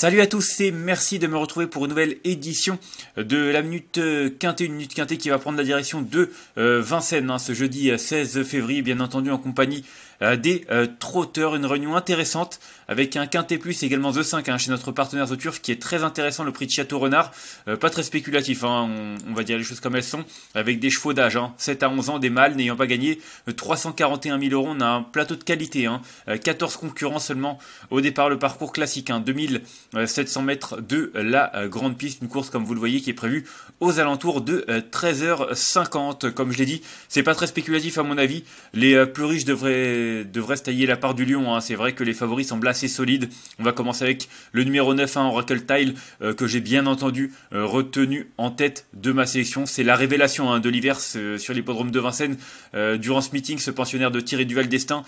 Salut à tous et merci de me retrouver pour une nouvelle édition de la Minute Quintée, une Minute Quintée qui va prendre la direction de euh, Vincennes hein, ce jeudi 16 euh, février, bien entendu en compagnie euh, des euh, trotteurs. Une réunion intéressante avec un quintet plus également The 5 hein, chez notre partenaire The Turf qui est très intéressant. Le prix de Château Renard, euh, pas très spéculatif, hein, on, va dire les choses comme elles sont, avec des chevaux d'âge, 7 hein. à 11 ans, des mâles n'ayant pas gagné 341 000 euros. On a un plateau de qualité, 14 concurrents seulement au départ. Le parcours classique, 2700 mètres de la grande piste, une course comme vous le voyez qui est prévue aux alentours de 13h50. Comme je l'ai dit, c'est pas très spéculatif à mon avis. Les plus riches devraient devrait se tailler la part du lion. Hein. C'est vrai que les favoris semblent assez solides. On va commencer avec le numéro 9, en hein, Oracle Tile, euh, que j'ai bien entendu euh, retenu en tête de ma sélection. C'est la révélation hein, de l'hiver sur l'hippodrome de Vincennes. Euh, durant ce meeting, ce pensionnaire de Thierry Duval Destin,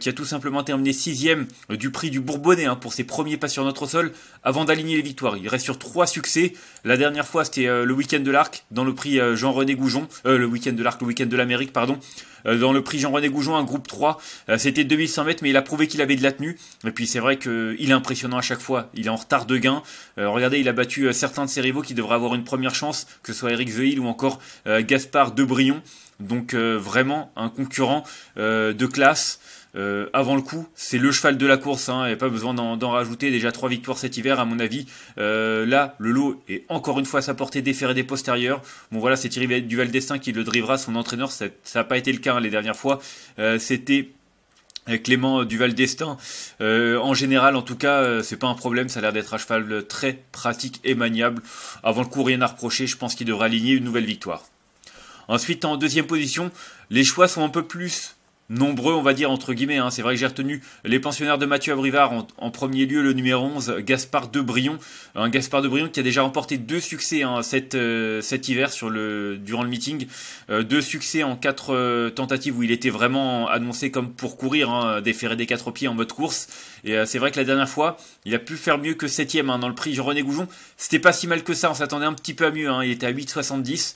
qui a tout simplement terminé sixième du prix du Bourbonnais pour ses premiers pas sur notre sol, avant d'aligner les victoires. Il reste sur trois succès. La dernière fois, c'était le week-end de l'Arc, dans le prix Jean-René Goujon, le week-end de l'Arc, le week-end de l'Amérique, pardon dans le prix Jean-René Goujon, un groupe 3. Euh, c'était 2.100 mètres, mais il a prouvé qu'il avait de la tenue. Et puis c'est vrai qu'il est impressionnant à chaque fois. Il est en retard de gain. Euh, regardez, il a battu euh, certains de ses rivaux qui devraient avoir une première chance, que ce soit Eric Zeil ou encore Gaspard Debrion. Donc vraiment un concurrent de classe. avant le coup, c'est le cheval de la course, hein. il n'y a pas besoin d'en rajouter, déjà trois victoires cet hiver à mon avis. là, le lot est encore une fois à sa portée des des postérieurs. Bon voilà, c'est Thierry Duval-Destin qui le drivera, son entraîneur, ça n'a pas été le cas hein, les dernières fois. C'était euh, Clément Duval destin euh, en général, en tout cas, euh, c'est pas un problème. Ça a l'air d'être un cheval très pratique et maniable. Avant le coup, rien à reprocher. Je pense qu'il devrait aligner une nouvelle victoire. Ensuite, en deuxième position, les choix sont un peu plus nombreux, on va dire, entre guillemets. Hein. C'est vrai que j'ai retenu les pensionnaires de Mathieu Abrivard, en, premier lieu le numéro 11, Gaspard Debrion. Un Gaspard Debrion qui a déjà remporté deux succès hein, cet, euh, cet, hiver sur le, durant le meeting. Euh, deux succès en quatre euh, tentatives où il était vraiment annoncé comme pour courir, hein, des des quatre pieds en mode course. Et c'est vrai que la dernière fois, il a pu faire mieux que septième hein, dans le prix René Goujon. C'était pas si mal que ça, on s'attendait un petit peu à mieux. Hein. Il était à 8,70.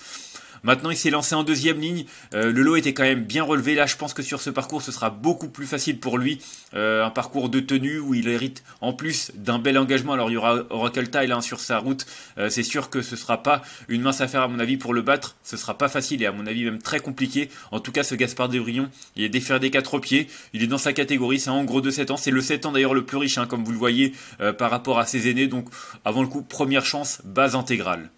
Maintenant, il s'est lancé en deuxième ligne. Euh, le lot était quand même bien relevé. Là, je pense que sur ce parcours, ce sera beaucoup plus facile pour lui. Euh, un parcours de tenue où il hérite en plus d'un bel engagement. Alors, il y aura Oracle Tile hein, sur sa route. Euh, c'est sûr que ce sera pas une mince affaire, à mon avis, pour le battre. Ce sera pas facile et, à mon avis, même très compliqué. En tout cas, ce Gaspard Devrillon, il est déferré des quatre pieds. Il est dans sa catégorie. C'est un gros de 7 ans. C'est le 7 ans d'ailleurs le plus riche, hein, comme vous le voyez, par rapport à ses aînés. Donc, avant le coup, première chance, base intégrale.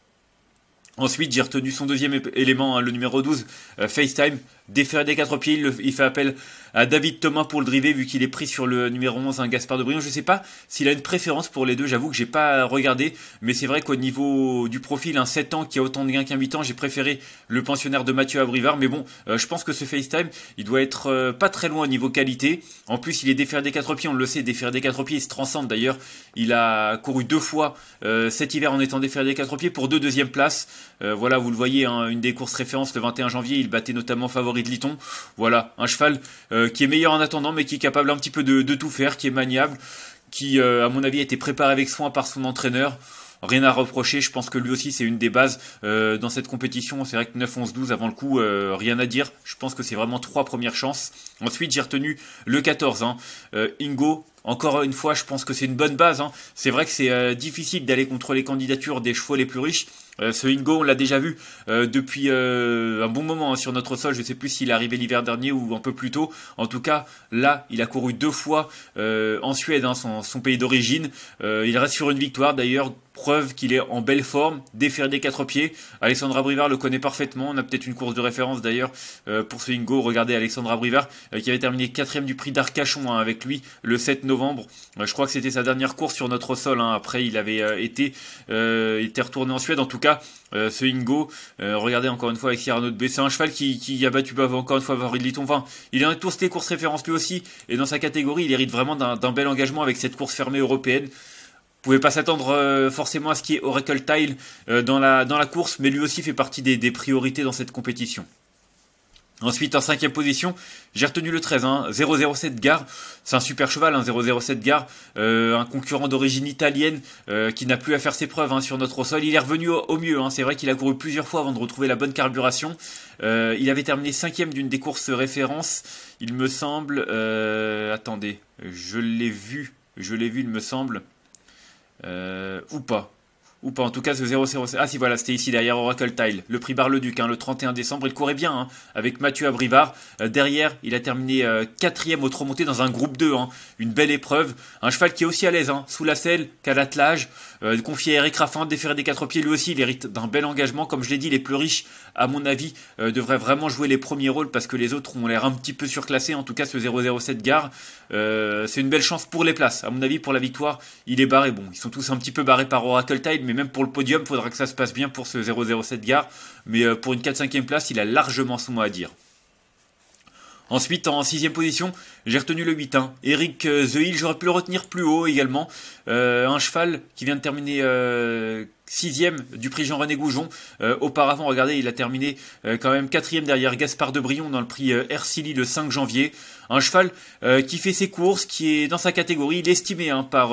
Ensuite, j'ai retenu son deuxième élément, hein, le numéro 12, euh, FaceTime déféré des quatre pieds. Il, fait appel à David Thomas pour le driver vu qu'il est pris sur le numéro 11, un Gaspard de Brion. Je sais pas s'il a une préférence pour les deux, j'avoue que j'ai pas regardé, mais c'est vrai qu'au niveau du profil, un 7 ans qui a autant de gains qu'un 8 ans, j'ai préféré le pensionnaire de Mathieu Abrivard. Mais bon, euh, je pense que ce FaceTime, il doit être euh, pas très loin au niveau qualité. En plus, il est déféré des quatre pieds, on le sait, déféré des quatre pieds, il se transcende d'ailleurs. Il a couru deux fois euh, cet hiver en étant déféré des quatre pieds pour deux deuxièmes places. voilà, vous le voyez, hein, une des courses références le 21 janvier, il battait notamment favori de Liton. Voilà, un cheval euh, qui est meilleur en attendant, mais qui est capable un petit peu de, tout faire, qui est maniable, qui, euh, à mon avis, a été préparé avec soin par son entraîneur. Rien à reprocher, je pense que lui aussi c'est une des bases euh, dans cette compétition. C'est vrai que 9, 11, 12 avant le coup, rien à dire. Je pense que c'est vraiment trois premières chances. Ensuite j'ai retenu le 14, hein. Ingo, encore une fois, je pense que c'est une bonne base. Hein. C'est vrai que c'est euh, difficile d'aller contre les candidatures des chevaux les plus riches. Euh, ce Ingo, on l'a déjà vu euh, depuis un bon moment hein, sur notre sol. Je ne sais plus s'il est arrivé l'hiver dernier ou un peu plus tôt. En tout cas, là, il a couru deux fois en Suède, hein, son, pays d'origine. il reste sur une victoire d'ailleurs. Preuve qu'il est en belle forme, déféré des quatre pieds. Alexandra Brivard le connaît parfaitement. On a peut-être une course de référence d'ailleurs pour ce Ingo. Regardez Alexandra Brivard qui avait terminé quatrième du prix d'Arcachon avec lui le 7 novembre. Euh, je crois que c'était sa dernière course sur notre sol. Hein. Après, il avait euh, été, euh, était retourné en Suède. En tout cas, ce Ingo, regardez encore une fois avec Arnaud de B. C'est un cheval qui, a battu encore une fois une Liton. Enfin, il a tous les courses références lui aussi. Et dans sa catégorie, il hérite vraiment d'un bel engagement avec cette course fermée européenne pouvez pas s'attendre forcément à ce qui est Oracle Tile dans, la, dans la course, mais lui aussi fait partie des priorités dans cette compétition. Ensuite, en cinquième position, j'ai retenu le 13, hein, 007 Gare. C'est un super cheval, hein, 007 Gare, euh, un concurrent d'origine italienne euh, qui n'a plus à faire ses preuves hein, sur notre sol. Il est revenu au, mieux, hein. c'est vrai qu'il a couru plusieurs fois avant de retrouver la bonne carburation. Euh, il avait terminé cinquième d'une des courses références, il me semble. attendez, je l'ai vu, je l'ai vu, il me semble. ou pas ou pas, en tout cas, ce 007. Ah, si, voilà, c'était ici derrière Oracle Tile. Le prix barre le duc hein, le 31 décembre, il courait bien hein, avec Mathieu Abrivard. Euh, derrière, il a terminé euh, quatrième au remonté dans un groupe 2. Hein. Une belle épreuve. Un cheval qui est aussi à l'aise, hein, sous la selle qu'à l'attelage. Euh, confié à Eric Raffin, déféré des quatre pieds, lui aussi, il hérite d'un bel engagement. Comme je l'ai dit, les plus riches, à mon avis, euh, devraient vraiment jouer les premiers rôles parce que les autres ont l'air un petit peu surclassés. En tout cas, ce 007 Gare, euh, c'est une belle chance pour les places. À mon avis, pour la victoire, il est barré. Bon, ils sont tous un petit peu barrés par Oracle Tile mais même pour le podium, il faudra que ça se passe bien pour ce 007 Gare. Mais euh, pour une 4-5e place, il a largement son mot à dire. Ensuite, en sixième position, j'ai retenu le 8. 1 Eric The euh, Hill, j'aurais pu le retenir plus haut également. Euh, un cheval qui vient de terminer sixième du prix Jean-René Goujon. Euh, auparavant, regardez, il a terminé euh, quand même quatrième derrière Gaspard de Brion dans le prix euh, le 5 janvier. Un cheval euh, qui fait ses courses, qui est dans sa catégorie, l'estimé estimé hein, par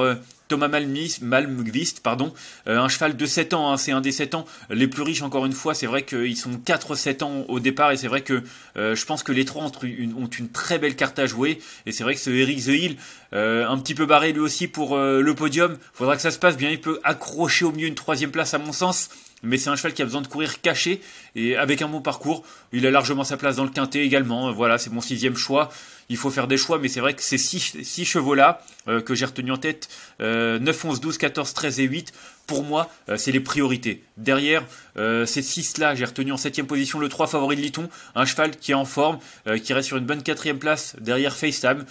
Thomas Malmgvist, pardon, un cheval de 7 ans, hein, c'est un des 7 ans les plus riches encore une fois, c'est vrai qu'ils sont 4-7 ans au départ et c'est vrai que je pense que les trois ont une, ont une, très belle carte à jouer et c'est vrai que ce Eric The Hill, un petit peu barré lui aussi pour le podium, faudra que ça se passe bien, il peut accrocher au mieux une troisième place à mon sens. Mais c'est un cheval qui a besoin de courir caché et avec un bon parcours. Il a largement sa place dans le quintet également. Euh, voilà, c'est mon sixième choix. Il faut faire des choix, mais c'est vrai que ces six, chevaux-là euh, que j'ai retenu en tête, 9, 11, 12, 14, 13 et 8, pour moi, euh, c'est les priorités. Derrière, ces six-là, j'ai retenu en septième position le 3 favori de Liton, un cheval qui est en forme, qui reste sur une bonne quatrième place derrière FaceTime.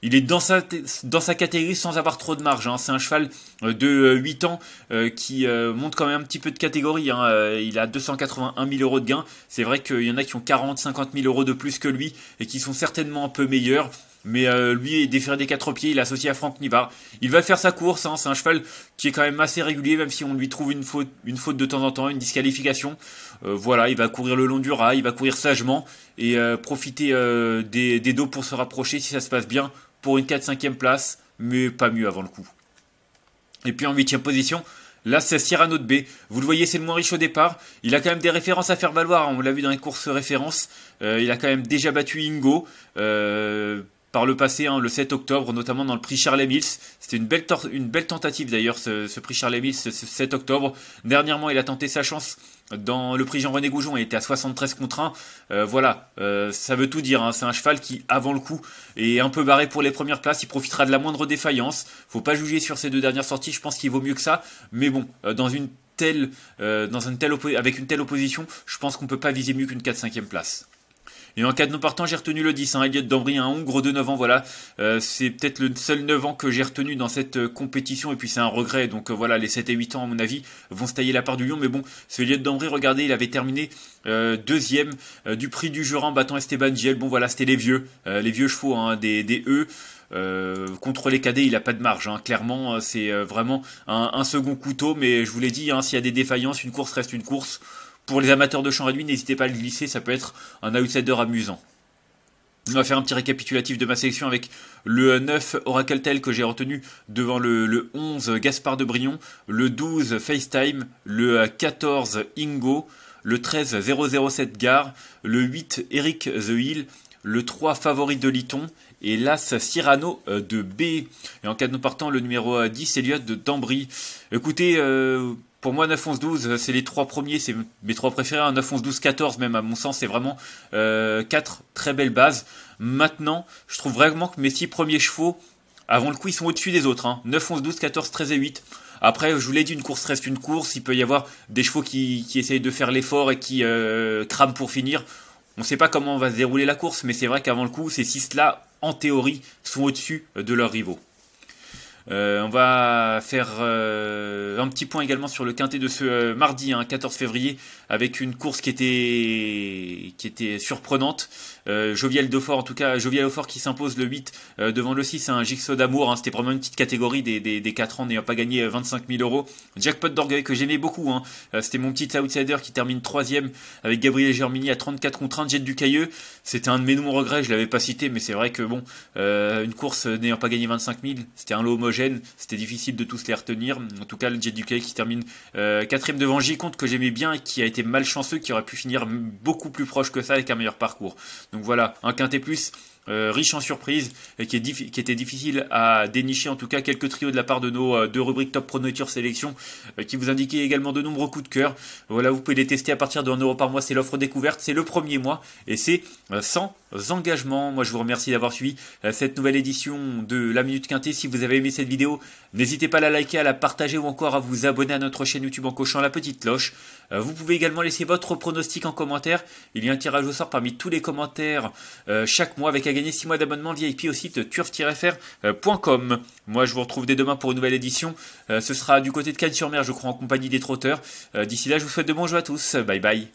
Il est dans sa, dans sa catégorie sans avoir trop de marge. Hein. C'est un cheval euh, de 8 euh, ans euh, qui monte quand même un petit peu de catégorie. Hein. Il a 281 000 euros de gain. C'est vrai qu'il y en a qui ont 40, 50 000 euros de plus que lui et qui sont certainement un peu meilleurs. Mais lui est déféré des quatre pieds, il est associé à Franck Nivard. Il va faire sa course, hein. c'est un cheval qui est quand même assez régulier, même si on lui trouve une faute, une faute de temps en temps, une disqualification. voilà, il va courir le long du rail, il va courir sagement et profiter des, des dos pour se rapprocher si ça se passe bien pour une 4-5e place, mais pas mieux avant le coup. Et puis en 8 position, là c'est Cyrano de B. Vous le voyez, c'est le moins riche au départ. Il a quand même des références à faire valoir, hein. on l'a vu dans les courses références. Euh, il a quand même déjà battu Ingo. Euh, par le passé, hein, le 7 octobre, notamment dans le prix Charles Mills. C'était une belle, tentative d'ailleurs, ce, prix Charles Mills, ce 7 octobre. Dernièrement, il a tenté sa chance dans le prix Jean-René Goujon, il était à 73 contre 1. Euh, voilà, euh, ça veut tout dire. Hein. C'est un cheval qui, avant le coup, est un peu barré pour les premières places. Il profitera de la moindre défaillance. Faut pas juger sur ces deux dernières sorties. Je pense qu'il vaut mieux que ça. Mais bon, euh, dans une telle, dans une telle avec une telle opposition, je pense qu'on peut pas viser mieux qu'une 4-5e place. Et en cas de non partant, j'ai retenu le 10, hein, de Dambry, un Hongre de 9 ans, voilà. Euh, c'est peut-être le seul 9 ans que j'ai retenu dans cette euh, compétition, et puis c'est un regret. Donc euh, voilà, les 7 et 8 ans, à mon avis, vont se tailler la part du lion. Mais bon, ce Elliot Dambry, regardez, il avait terminé deuxième du prix du Jura en battant Esteban Giel. Bon voilà, c'était les vieux, les vieux chevaux, hein, des, E. contre les cadets, il n'a pas de marge. Hein. Clairement, c'est vraiment un, second couteau. Mais je vous l'ai dit, hein, s'il y a des défaillances, une course reste une course. Pour les amateurs de champ réduit, n'hésitez pas à le glisser, ça peut être un outsider amusant. On va faire un petit récapitulatif de ma sélection avec le 9 Oracle Tell que j'ai retenu devant le, 11 Gaspard de Brion, le 12 FaceTime, le 14 Ingo, le 13 007 Gare, le 8 Eric The Hill, le 3 Favori de Liton et l'As Cyrano euh, de B. Et en cas de non partant, le numéro 10 euh, Elliot de Dambry. Écoutez, euh, pour moi 9 11 12 c'est les trois premiers c'est mes trois préférés 9 11 12 14 même à mon sens c'est vraiment euh, quatre très belles bases maintenant je trouve vraiment que mes six premiers chevaux avant le coup ils sont au-dessus des autres hein. 9 11 12 14 13 et 8 après, je vous l'ai dit, une course reste une course. Il peut y avoir des chevaux qui, qui essayent de faire l'effort et qui euh, crament pour finir. On ne sait pas comment va se dérouler la course, mais c'est vrai qu'avant le coup, ces six-là, en théorie, sont au-dessus euh, de leurs rivaux. Euh, on va faire euh, un petit point également sur le quintet de ce euh, mardi, 14 hein, février, avec une course qui était qui était surprenante. Jovial Defort, en tout cas, Jovial Defort qui s'impose le 8 devant le 6, c'est un Jigsaw d'amour. Hein. C'était vraiment une petite catégorie des, des, 4 ans n'ayant pas gagné 25 000 euros. Jackpot d'orgueil que j'aimais beaucoup. Hein. C'était mon petit outsider qui termine 3 avec Gabriel Germini à 34 contre 1, Jet du Cailleux. C'était un de mes noms regrets, je l'avais pas cité, mais c'est vrai que bon, une course n'ayant pas gagné 25 000, c'était un lot homogène c'était difficile de tous les retenir. En tout cas, le Jet du qui termine euh, quatrième devant J-Compte que j'aimais bien qui a été malchanceux, qui aurait pu finir beaucoup plus proche que ça avec un meilleur parcours. Donc voilà, un quintet plus. Euh, riche en surprises et qui, était difficile à dénicher en tout cas quelques trios de la part de nos euh, deux rubriques Top Pronature Sélection euh, qui vous indiquaient également de nombreux coups de cœur. Voilà, vous pouvez les tester à partir de euro par mois, c'est l'offre découverte, c'est le premier mois et c'est sans engagement. Moi je vous remercie d'avoir suivi cette nouvelle édition de La Minute Quintée. Si vous avez aimé cette vidéo, N'hésitez pas à la liker, à la partager ou encore à vous abonner à notre chaîne YouTube en cochant la petite cloche. Euh, vous pouvez également laisser votre pronostic en commentaire. Il y a un tirage au sort parmi tous les commentaires euh, chaque mois avec à gagner 6 mois d'abonnement VIP au site turf-fr.com. Moi je vous retrouve dès demain pour une nouvelle édition. Euh, ce sera du côté de Cannes-sur-Mer je crois en compagnie des trotteurs. D'ici là je vous souhaite de bons jeux à tous. Bye bye.